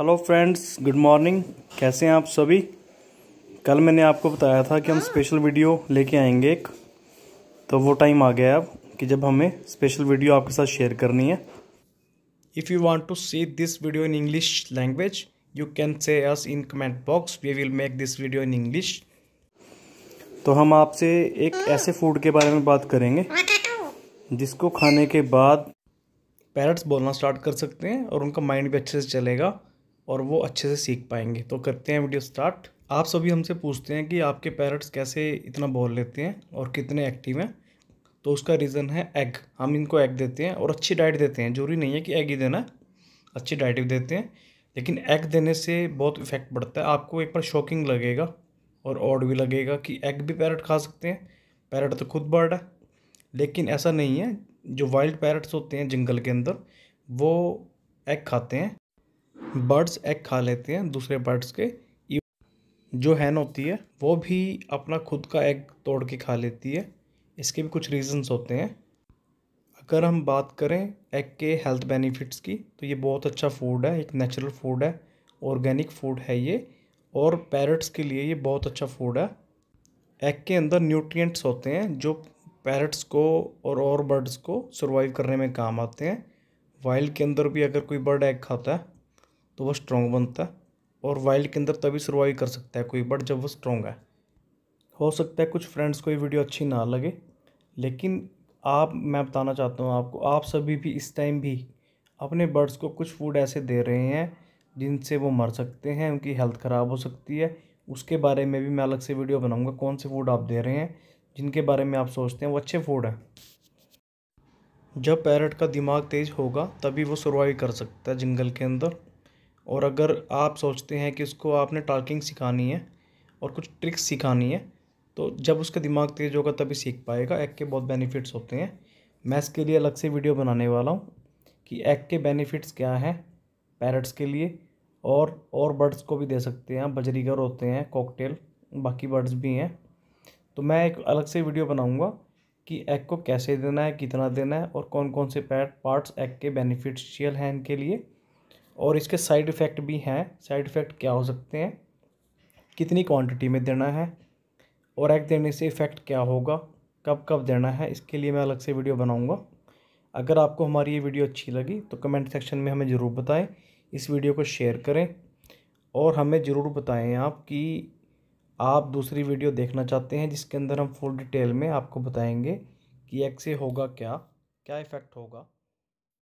hello friends good morning कैसे हैं आप सभी कल मैंने आपको बताया था कि हम स्पेशल वीडियो लेके आएंगे एक तो वो टाइम आ गया अब कि जब हमें स्पेशल वीडियो आपके साथ शेयर करनी है if you want to see this video in English language you can say us in comment box we will make this video in English तो हम आपसे एक ऐसे फूड के बारे में बात करेंगे जिसको खाने के बाद पेरेंट्स बोलना स्टार्ट कर सकते हैं और उनका माइंड भी अच्छे से चलेगा और वो अच्छे से सीख पाएंगे तो करते हैं वीडियो स्टार्ट आप सभी हमसे पूछते हैं कि आपके पैरट्स कैसे इतना बोल लेते हैं और कितने एक्टिव हैं तो उसका रीज़न है एग हम इनको एग देते हैं और अच्छी डाइट देते हैं जरूरी नहीं है कि एग ही देना अच्छी डाइट भी देते हैं लेकिन एग देने से बहुत इफेक्ट पड़ता है आपको एक बार शॉकिंग लगेगा और ऑड भी लगेगा कि एग भी पैरट खा सकते हैं पैरट तो खुद बर्ड है लेकिन ऐसा नहीं है जो वाइल्ड पैरट्स होते हैं जंगल के अंदर वो एग खाते हैं बर्ड्स एग खा लेते हैं दूसरे बर्ड्स के जो हैन होती है वो भी अपना खुद का एग तोड़ के खा लेती है इसके भी कुछ रीज़न्स होते हैं अगर हम बात करें एग के हेल्थ बेनिफिट्स की तो ये बहुत अच्छा फूड है एक नेचुरल फूड है ऑर्गेनिक फूड है ये और पैरट्स के लिए ये बहुत अच्छा फूड है एग के अंदर न्यूट्रिएंट्स होते हैं जो पैरट्स को और और बर्ड्स को सर्वाइव करने में काम आते हैं वाइल्ड के अंदर भी अगर कोई बर्ड एग खाता है तो वह स्ट्रॉन्ग बनता है और वाइल्ड के अंदर तभी सर्वाइव कर सकता है कोई बट जब वो स्ट्रॉन्ग है हो सकता है कुछ फ्रेंड्स को ये वीडियो अच्छी ना लगे लेकिन आप मैं बताना चाहता हूँ आपको आप सभी भी इस टाइम भी अपने बर्ड्स को कुछ फूड ऐसे दे रहे हैं जिनसे वो मर सकते हैं उनकी हेल्थ ख़राब हो सकती है उसके बारे में भी मैं अलग से वीडियो बनाऊँगा कौन से फूड आप दे रहे हैं जिनके बारे में आप सोचते हैं वो अच्छे फूड हैं जब पैरट का दिमाग तेज़ होगा तभी वो सर्वाइव कर सकता है जंगल के अंदर और अगर आप सोचते हैं कि उसको आपने टार्किंग सिखानी है और कुछ ट्रिक्स सिखानी है तो जब उसका दिमाग तेज़ होगा तभी सीख पाएगा एग के बहुत बेनिफिट्स होते हैं मैं इसके लिए अलग से वीडियो बनाने वाला हूँ कि एग के बेनिफिट्स क्या हैं पैरट्स के लिए और और बर्ड्स को भी दे सकते हैं बजरीगर होते हैं कॉकटेल बाकी बर्ड्स भी हैं तो मैं एक अलग से वीडियो बनाऊँगा कि एग को कैसे देना है कितना देना है और कौन कौन से पैट पार्ट्स एग के बेनिफिशियल हैं इनके लिए और इसके साइड इफ़ेक्ट भी हैं साइड इफ़ेक्ट क्या हो सकते हैं कितनी क्वांटिटी में देना है और एग देने से इफ़ेक्ट क्या होगा कब कब देना है इसके लिए मैं अलग से वीडियो बनाऊँगा अगर आपको हमारी ये वीडियो अच्छी लगी तो कमेंट सेक्शन में हमें ज़रूर बताएं इस वीडियो को शेयर करें और हमें ज़रूर बताएं आप कि आप दूसरी वीडियो देखना चाहते हैं जिसके अंदर हम फुल डिटेल में आपको बताएंगे कि एक्स से होगा क्या क्या इफ़ेक्ट होगा